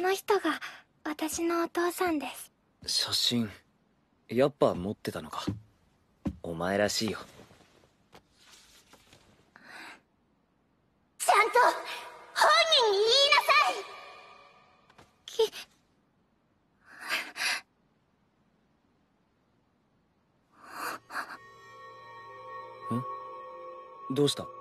の人が私のお父さんです写真やっぱ持ってたのかお前らしいよちゃんと本人に言いなさいきどうした